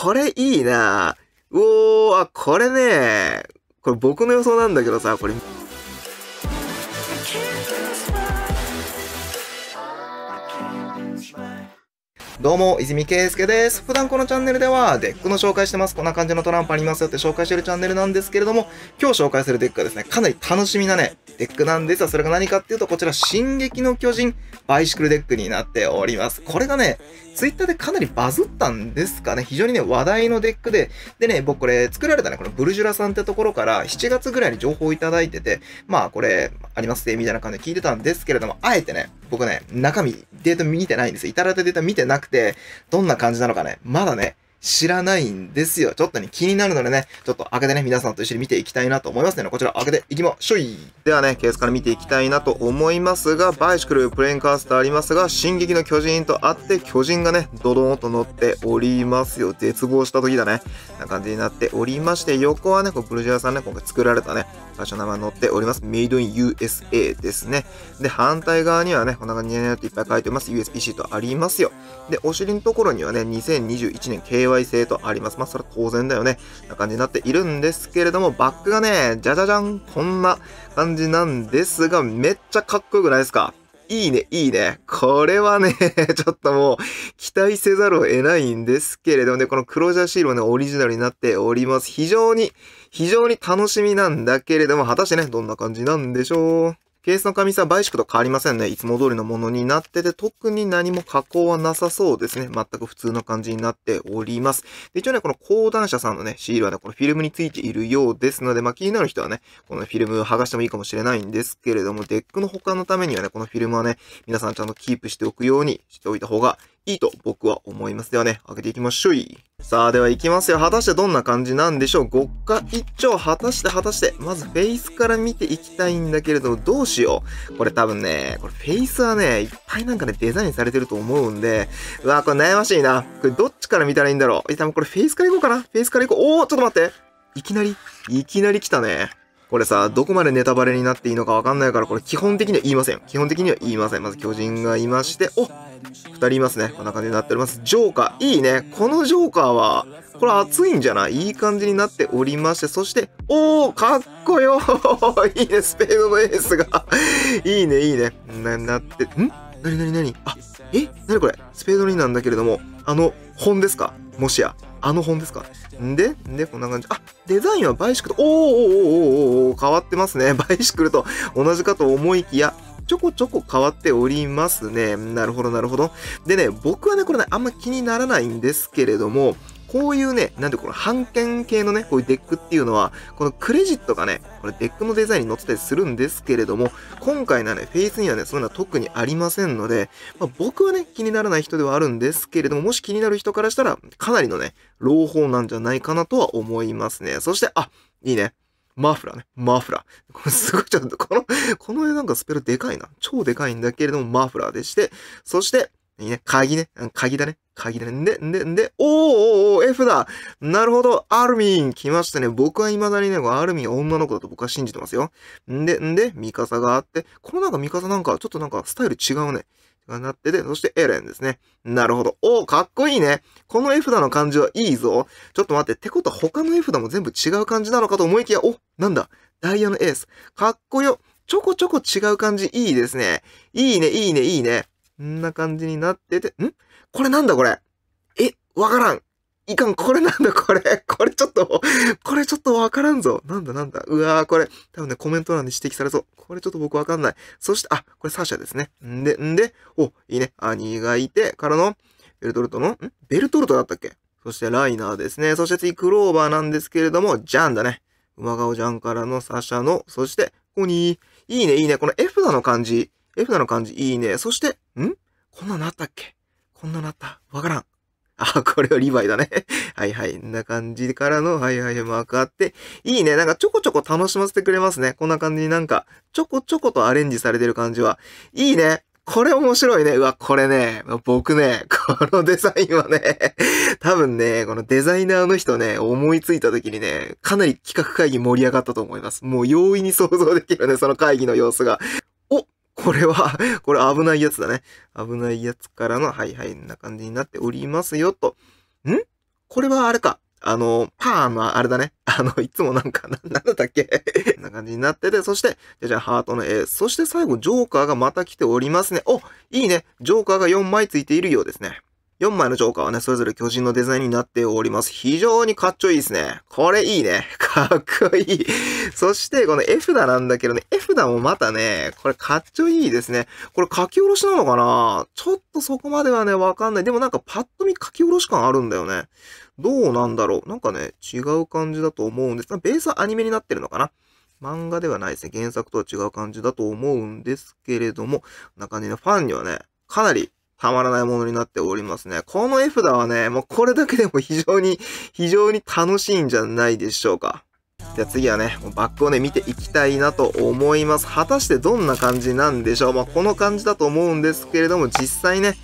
これいいなうおー、あ、これねこれ僕の予想なんだけどさ、これどうも、泉圭介です。普段このチャンネルでは、デックの紹介してます。こんな感じのトランプありますよって紹介してるチャンネルなんですけれども、今日紹介するデックはですね、かなり楽しみなね、デックなんですが、それが何かっていうと、こちら、進撃の巨人、バイシクルデックになっております。これがね、ツイッターでかなりバズったんですかね、非常にね、話題のデックで、でね、僕これ、作られたね、このブルジュラさんってところから、7月ぐらいに情報をいただいてて、まあ、これ、ありますね、みたいな感じで聞いてたんですけれども、あえてね、僕ね、中身、データ見てないんですよ。いただいたデータ見てなくて、どんな感じなのかね、まだね、知らないんですよ。ちょっとね、気になるのでね、ちょっと開けてね、皆さんと一緒に見ていきたいなと思いますの、ね、で、こちら開けていきましょい。ではね、ケースから見ていきたいなと思いますが、バイシクル、プレーンカースターありますが、進撃の巨人とあって、巨人がね、ドドンと乗っておりますよ。絶望した時だね。な感じになっておりまして、横はね、こうブルジアさんね、今回作られたね、場所の名前載っております。メイドイン USA ですね。で、反対側にはね、こんな感じになっていっぱい書いてます。USB-C とありますよ。で、お尻のところにはね、2021年 KY 幸性とあります。まあ、それは当然だよね。な感じになっているんですけれども、バックがね、じゃじゃじゃん、こんな感じなんですが、めっちゃかっこよくないですかいいね、いいね。これはね ちょっともう、期待せざるを得ないんですけれどもね、この黒ジャシールもね、オリジナルになっております。非常に、非常に楽しみなんだけれども、果たしてね、どんな感じなんでしょう。ケースの紙さん、倍縮と変わりませんね。いつも通りのものになってて、特に何も加工はなさそうですね。全く普通の感じになっております。で一応ね、この講談社さんのね、シールはね、このフィルムについているようですので、まあ気になる人はね、このフィルム剥がしてもいいかもしれないんですけれども、デックの保管のためにはね、このフィルムはね、皆さんちゃんとキープしておくようにしておいた方がいいと僕は思いますではね、開けていきましょうさあ、では行きますよ。果たしてどんな感じなんでしょう極下一丁、果たして果たして、まずフェイスから見ていきたいんだけれども、どうしよう。これ多分ね、これフェイスはね、いっぱいなんかね、デザインされてると思うんで、うわこれ悩ましいな。これどっちから見たらいいんだろう。え、多分これフェイスから行こうかな。フェイスから行こう。おおちょっと待って。いきなり、いきなり来たね。これさ、どこまでネタバレになっていいのかわかんないから、これ基本的には言いません。基本的には言いません。まず巨人がいまして、お2人いますね。こんな感じになっております。ジョーカー、いいね。このジョーカーは、これ熱いんじゃないいい感じになっておりまして、そして、おー、かっこよ いいね、スペードのエースがいいね、いいね。な、なって、んなになになにあ、えなにこれスペードになんだけれども、あの、本ですかもしや。あの本ですか。んで、んで、こんな感じ。あ、デザインはバイシクルおーおーおーおーお変わってますね。バイシクルと同じかと思いきや、ちょこちょこ変わっておりますね。なるほど、なるほど。でね、僕はね、これね、あんま気にならないんですけれども、こういうね、なんでこの半券系のね、こういうデックっていうのは、このクレジットがね、これデックのデザインに載ってたりするんですけれども、今回のね、フェイスにはね、そういうのは特にありませんので、まあ、僕はね、気にならない人ではあるんですけれども、もし気になる人からしたら、かなりのね、朗報なんじゃないかなとは思いますね。そして、あ、いいね。マフラーね。マフラー。これすごい、ちょっと、この、この絵なんかスペルでかいな。超でかいんだけれども、マフラーでして、そして、いいね。鍵ね。鍵だね。鍵だね。んで、んで、んで、おーおーおー、F だなるほど、アルミン来ましたね。僕は未だにね、アルミン女の子だと僕は信じてますよ。んで、んで、ミカサがあって、このなんかミカサなんか、ちょっとなんかスタイル違うね。なってて、そしてエレンですね。なるほど。おかっこいいね。この絵札の感じはいいぞ。ちょっと待って。ってことは他の絵札も全部違う感じなのかと思いきや、おなんだダイヤのエース。かっこよ。ちょこちょこ違う感じいいですね。いいね、いいね、いいね。んな感じになってて、んこれなんだこれえ、わからんいかん、これなんだこれ これちょっと、これちょっとわからんぞなんだなんだうわーこれ、多分ね、コメント欄で指摘されそう。これちょっと僕わかんない。そして、あ、これサーシャですね。んで、んで、お、いいね。兄がいて、からの、ベルトルトの、んベルトルトだったっけそしてライナーですね。そして次、クローバーなんですけれども、ジャンだね。馬顔ジャンからのサシャの、そして、ここに、いいね、いいね。この F 札の感じ。F なの感じいいね。そして、んこんなのあったっけこんなのあったわからん。あ、これはリヴァイだね。はいはい。んな感じからの、はいはい、マークあって、いいね。なんかちょこちょこ楽しませてくれますね。こんな感じになんか、ちょこちょことアレンジされてる感じは。いいね。これ面白いね。うわ、これね、僕ね、このデザインはね、多分ね、このデザイナーの人ね、思いついた時にね、かなり企画会議盛り上がったと思います。もう容易に想像できるね、その会議の様子が。これは これ危ないやつだね。危ないやつからの、はいはい、な感じになっておりますよ、と。んこれはあれか。あの、パーのあれだね。あの、いつもなんか、な、なんだったっけ な感じになってて、そして、じゃじゃハートの絵。そして最後、ジョーカーがまた来ておりますね。お、いいね。ジョーカーが4枚ついているようですね。4枚のジョーカーはね、それぞれ巨人のデザインになっております。非常にかっちょいいですね。これいいね。かっこいい。そしてこの絵札なんだけどね、絵札もまたね、これかっちょいいですね。これ書き下ろしなのかなちょっとそこまではね、わかんない。でもなんかパッと見書き下ろし感あるんだよね。どうなんだろうなんかね、違う感じだと思うんです。ベースはアニメになってるのかな漫画ではないですね。原作とは違う感じだと思うんですけれども、こんな感じでファンにはね、かなりたまらないものになっておりますね。この絵札はね、もうこれだけでも非常に、非常に楽しいんじゃないでしょうか。じゃあ次はね、バックをね、見ていきたいなと思います。果たしてどんな感じなんでしょうまあ、この感じだと思うんですけれども、実際ね、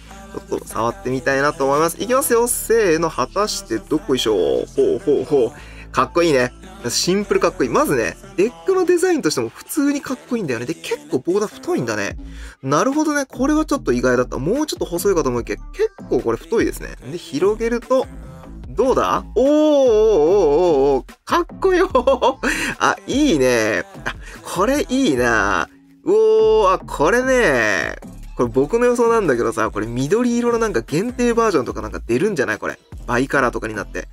ちょっと触ってみたいなと思います。いきますよせーの、果たしてどこいしょほうほうほう。かっこいいね。シンプルかっこいい。まずね、デックのデザインとしても普通にかっこいいんだよね。で、結構ボーダー太いんだね。なるほどね。これはちょっと意外だった。もうちょっと細いかと思いきや、結構これ太いですね。で、広げると、どうだおーおーおーおーかっこよあ、いいね。あ、これいいな。おー、あ、これね。これ僕の予想なんだけどさ、これ緑色のなんか限定バージョンとかなんか出るんじゃないこれ。バイカラーとかになって。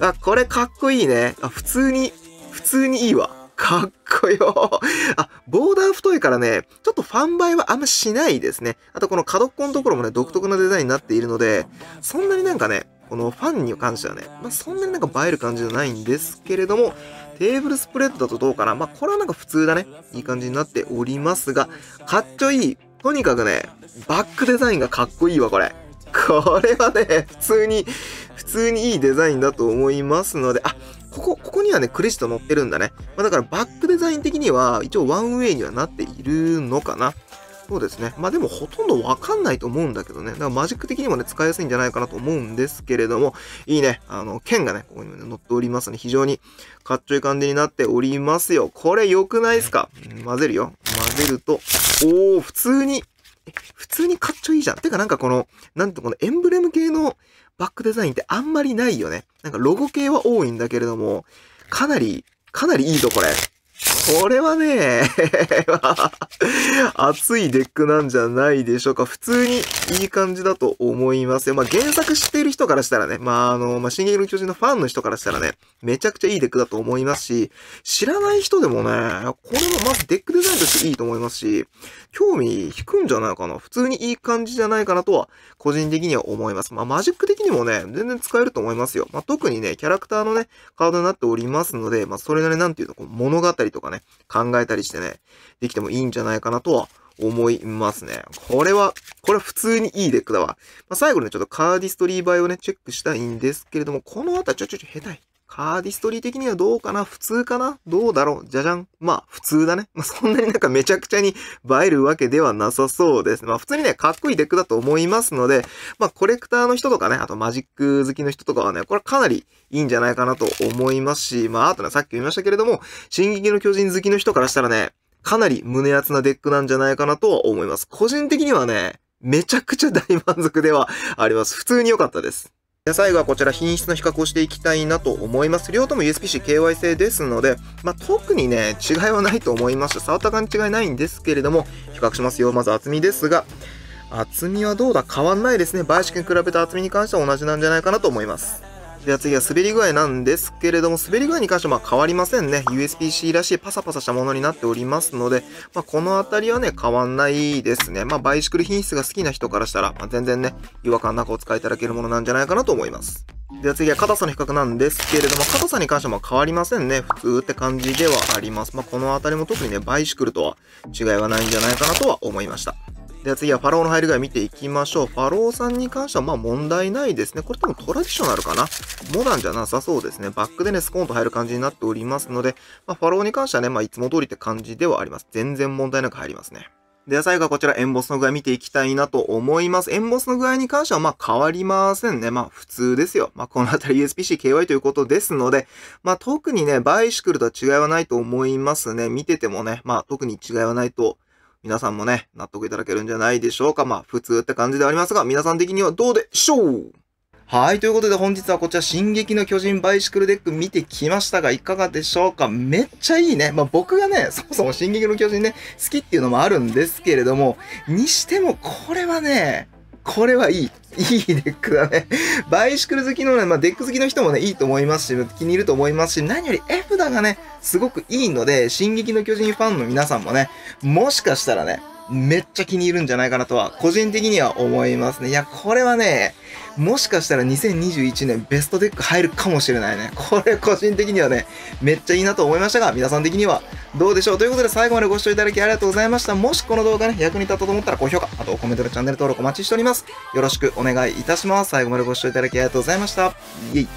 あ、これかっこいいね。あ、普通に、普通にいいわ。かっこよ。あ、ボーダー太いからね、ちょっとファン映えはあんましないですね。あとこの角っこのところもね、独特なデザインになっているので、そんなになんかね、このファンに関してはね、まあ、そんなになんか映える感じじゃないんですけれども、テーブルスプレッドだとどうかなまあ、これはなんか普通だね。いい感じになっておりますが、かっちょいい。とにかくね、バックデザインがかっこいいわ、これ。これはね、普通に、普通にいいデザインだと思いますので、あ、ここ、ここにはね、クレジット載ってるんだね。まあ、だからバックデザイン的には、一応ワンウェイにはなっているのかな。そうですね。まあでもほとんどわかんないと思うんだけどね。だからマジック的にもね、使いやすいんじゃないかなと思うんですけれども、いいね。あの、剣がね、ここにもね、載っておりますね。非常にかっちょい感じになっておりますよ。これ良くないですか混ぜるよ。混ぜると、おー、普通に、普通にかっちょいいじゃん。てかなんかこの、なんとこのエンブレム系のバックデザインってあんまりないよね。なんかロゴ系は多いんだけれども、かなり、かなりいいぞ、これ。これはね、熱いデックなんじゃないでしょうか。普通にいい感じだと思いますよ。まあ、原作知っている人からしたらね、まあ、あの、まあ、進撃の巨人のファンの人からしたらね、めちゃくちゃいいデックだと思いますし、知らない人でもね、これもまずデックデザインとしていいと思いますし、興味引くんじゃないかな。普通にいい感じじゃないかなとは、個人的には思います。まあ、マジック的にもね、全然使えると思いますよ。まあ、特にね、キャラクターのね、カードになっておりますので、まあ、それなりなんていうと、こ物語とかね、ね、考えたりしてね、できてもいいんじゃないかなとは思いますね。これは、これは普通にいいデックだわ。まあ、最後にね、ちょっとカーディストリーバイをね、チェックしたいんですけれども、この辺りちょちょちょ下手い。カーディストリー的にはどうかな普通かなどうだろうじゃじゃん。まあ、普通だね。まあ、そんなになんかめちゃくちゃに映えるわけではなさそうです。まあ、普通にね、かっこいいデックだと思いますので、まあ、コレクターの人とかね、あとマジック好きの人とかはね、これかなりいいんじゃないかなと思いますし、まあ、あとね、さっき言いましたけれども、進撃の巨人好きの人からしたらね、かなり胸厚なデックなんじゃないかなとは思います。個人的にはね、めちゃくちゃ大満足ではあります。普通に良かったです。で最後はこちら品質の比較をしていきたいなと思います。両方とも USB-C KY 製ですので、まあ、特にね、違いはないと思いました。触った感じ違いないんですけれども、比較しますよ。まず厚みですが、厚みはどうだ変わんないですね。バイシクに比べた厚みに関しては同じなんじゃないかなと思います。では次は滑り具合なんですけれども、滑り具合に関してはま変わりませんね。USB-C らしいパサパサしたものになっておりますので、まあ、このあたりはね、変わんないですね。まあ、バイシクル品質が好きな人からしたら、まあ、全然ね、違和感なくお使いいただけるものなんじゃないかなと思います。では次は硬さの比較なんですけれども、硬さに関しても変わりませんね。普通って感じではあります。まあ、このあたりも特にね、バイシクルとは違いはないんじゃないかなとは思いました。では次はファローの入り具合見ていきましょう。ファローさんに関してはまあ問題ないですね。これ多分トラディショナルかな。モダンじゃなさそうですね。バックでね、スコーンと入る感じになっておりますので、まあ、ファローに関してはね、まあいつも通りって感じではあります。全然問題なく入りますね。では最後はこちら、エンボスの具合見ていきたいなと思います。エンボスの具合に関しては、まあ変わりませんね。まあ普通ですよ。まあこのあたり u s b c KY ということですので、まあ特にね、バイシクルとは違いはないと思いますね。見ててもね、まあ特に違いはないと皆さんもね、納得いただけるんじゃないでしょうか。まあ、普通って感じではありますが、皆さん的にはどうでしょうはい。ということで本日はこちら、進撃の巨人バイシクルデック見てきましたが、いかがでしょうかめっちゃいいね。まあ、僕がね、そもそも進撃の巨人ね、好きっていうのもあるんですけれども、にしてもこれはね、これはいい。いいデックだね。バイシクル好きのね、まあ、デック好きの人もね、いいと思いますし、気に入ると思いますし、何より絵札がね、すごくいいので、進撃の巨人ファンの皆さんもね、もしかしたらね、めっちゃ気に入るんじゃないかなとは、個人的には思いますね。いや、これはね、もしかしたら2021年ベストデック入るかもしれないね。これ個人的にはね、めっちゃいいなと思いましたが、皆さん的にはどうでしょうということで最後までご視聴いただきありがとうございました。もしこの動画ね、役に立ったと思ったら高評価、あとコメントのチャンネル登録お待ちしております。よろしくお願いいたします。最後までご視聴いただきありがとうございました。イェイ。